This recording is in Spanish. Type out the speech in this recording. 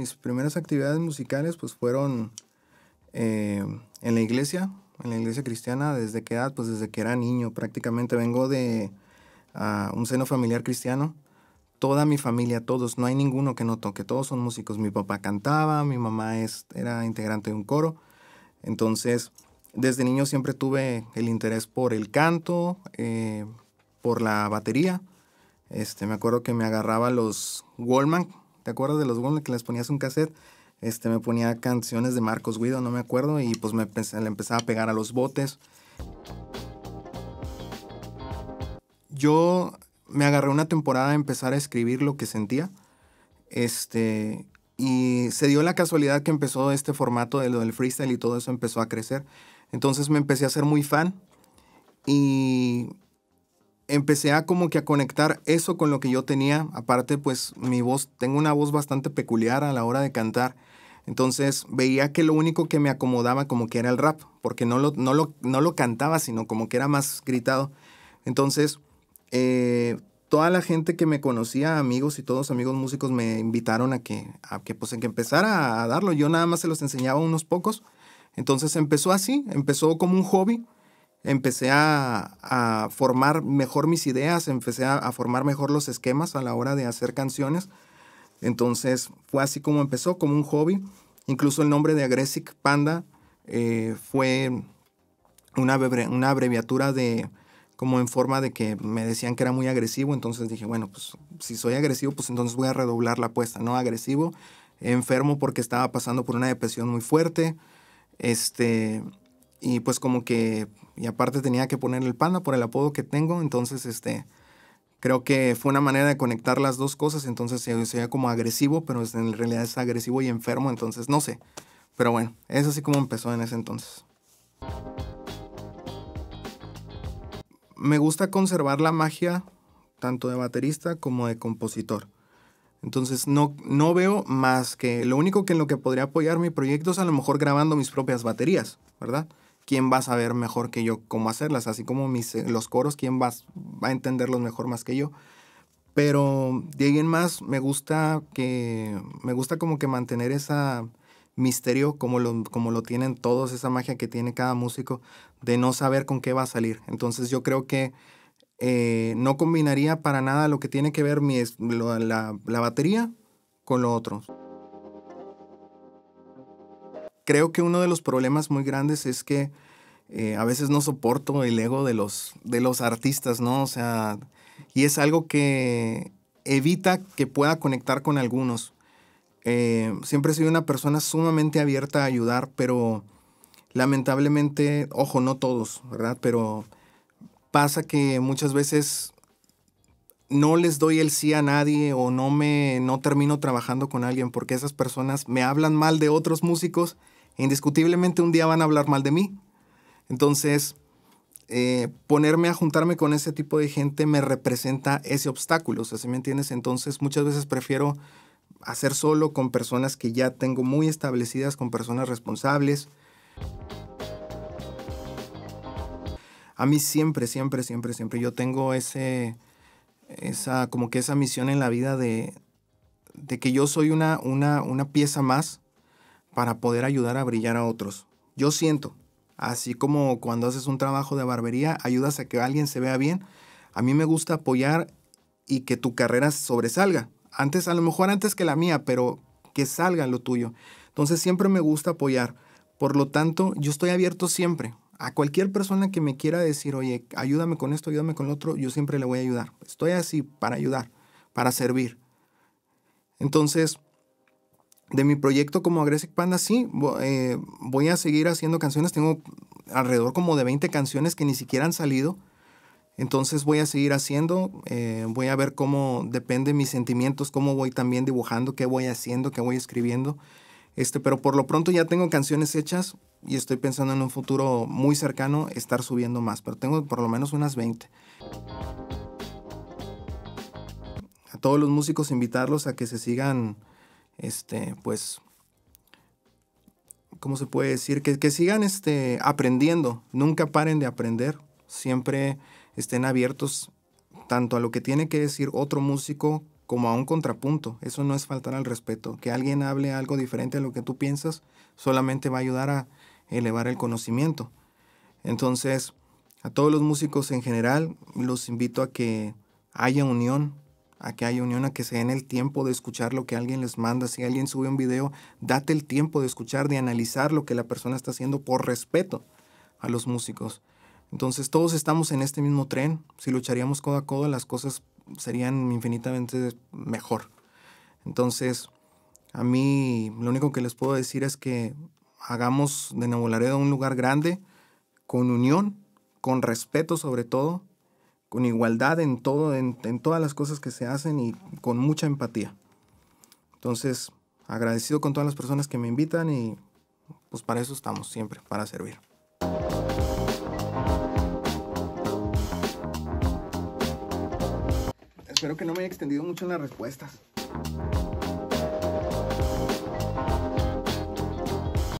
mis primeras actividades musicales pues fueron eh, en la iglesia, en la iglesia cristiana, ¿desde edad? Pues desde que era niño prácticamente. Vengo de ah, un seno familiar cristiano. Toda mi familia, todos, no hay ninguno que no toque, todos son músicos. Mi papá cantaba, mi mamá era integrante de un coro. Entonces, desde niño siempre tuve el interés por el canto, eh, por la batería. Este, me acuerdo que me agarraba los Wallman, ¿Te acuerdas de los ones que les ponías un cassette? Este, me ponía canciones de Marcos Guido, no me acuerdo, y pues me le empezaba a pegar a los botes. Yo me agarré una temporada a empezar a escribir lo que sentía. Este, y se dio la casualidad que empezó este formato de lo del freestyle y todo eso empezó a crecer. Entonces me empecé a ser muy fan y empecé a como que a conectar eso con lo que yo tenía. Aparte, pues mi voz, tengo una voz bastante peculiar a la hora de cantar. Entonces veía que lo único que me acomodaba como que era el rap, porque no lo, no lo, no lo cantaba, sino como que era más gritado. Entonces, eh, toda la gente que me conocía, amigos y todos amigos músicos, me invitaron a que, a que, pues, en que empezara a darlo. Yo nada más se los enseñaba unos pocos. Entonces empezó así, empezó como un hobby empecé a, formar mejor mis ideas, empecé a, formar mejor los esquemas a la hora de hacer canciones. Entonces fue así como empezó, como un hobby. Incluso el nombre de Agresic Panda eh, fue una, una abreviatura de como en forma de que me decían que era muy agresivo, entonces dije, bueno, pues si soy agresivo, pues entonces voy a redoblar la apuesta, ¿no? Agresivo, enfermo porque estaba pasando por una depresión muy fuerte, este, y pues como que, y aparte tenía que poner el panda por el apodo que tengo, entonces este, creo que fue una manera de conectar las dos cosas, entonces se, veía como agresivo, pero en realidad es agresivo y enfermo, entonces no sé. Pero bueno, es así como empezó en ese entonces. Me gusta conservar la magia tanto de baterista como de compositor. Entonces no, no veo más que lo único que en lo que podría apoyar mi proyecto es a lo mejor grabando mis propias baterías, ¿verdad? ¿quién va a saber mejor que yo cómo hacerlas? Así como mis, eh, los coros, ¿quién va, a entenderlos mejor más que yo? Pero de alguien más me gusta que me gusta como que mantener esa misterio como lo, como lo tienen todos, esa magia que tiene cada músico de no saber con qué va a salir. Entonces yo creo que eh, no combinaría para nada lo que tiene que ver mi, la, la batería con lo otro creo que uno de los problemas muy grandes es que eh, a veces no soporto el ego de los, de los artistas, ¿no? O sea, y es algo que evita que pueda conectar con algunos. Eh, siempre he sido una persona sumamente abierta a ayudar, pero lamentablemente, ojo, no todos, ¿verdad? Pero pasa que muchas veces no les doy el sí a nadie o no me no termino trabajando con alguien porque esas personas me hablan mal de otros músicos indiscutiblemente un día van a hablar mal de mí. Entonces, eh, ponerme a juntarme con ese tipo de gente me representa ese obstáculo, o sea, me entiendes? Entonces, muchas veces prefiero hacer solo con personas que ya tengo muy establecidas, con personas responsables. A mí siempre, siempre, siempre, siempre yo tengo ese, esa, como que esa misión en la vida de, que yo soy una, una, una pieza más para poder ayudar a brillar a otros. Yo siento, así como cuando haces un trabajo de barbería, ayudas a que alguien se vea bien. A mí me gusta apoyar y que tu carrera sobresalga. Antes, a lo mejor antes que la mía, pero que salga lo tuyo. Entonces siempre me gusta apoyar. Por lo tanto, yo estoy abierto siempre. A cualquier persona que me quiera decir, oye, ayúdame con esto, ayúdame con lo otro, yo siempre le voy a ayudar. Estoy así para ayudar, para servir. Entonces, de mi proyecto como Aggressive Panda, sí, eh, voy a seguir haciendo canciones. Tengo alrededor como de 20 canciones que ni siquiera han salido. Entonces voy a seguir haciendo, eh, voy a ver cómo depende mis sentimientos, cómo voy también dibujando, qué voy haciendo, qué voy escribiendo. Este, pero por lo pronto ya tengo canciones hechas y estoy pensando en un futuro muy cercano estar subiendo más, pero tengo por lo menos unas 20. A todos los músicos invitarlos a que se sigan este, pues, ¿cómo se puede decir? Que, que sigan este, aprendiendo, nunca paren de aprender, siempre estén abiertos tanto a lo que tiene que decir otro músico como a un contrapunto. Eso no es faltar al respeto. Que alguien hable algo diferente a lo que tú piensas solamente va a ayudar a elevar el conocimiento. Entonces, a todos los músicos en general, los invito a que haya unión, a que haya unión, a que se den el tiempo de escuchar lo que alguien les manda. Si alguien sube un video, date el tiempo de escuchar, de analizar lo que la persona está haciendo por respeto a los músicos. Entonces todos estamos en este mismo tren. Si lucharíamos codo a codo, las cosas serían infinitamente mejor. Entonces, a mí lo único que les puedo decir es que hagamos de Nuevo Laredo un lugar grande, con unión, con respeto sobre todo, con igualdad en todo, en, todas las cosas que se hacen y con mucha empatía. Entonces, agradecido con todas las personas que me invitan y pues para eso estamos siempre, para servir. Espero que no me haya extendido mucho en las respuestas.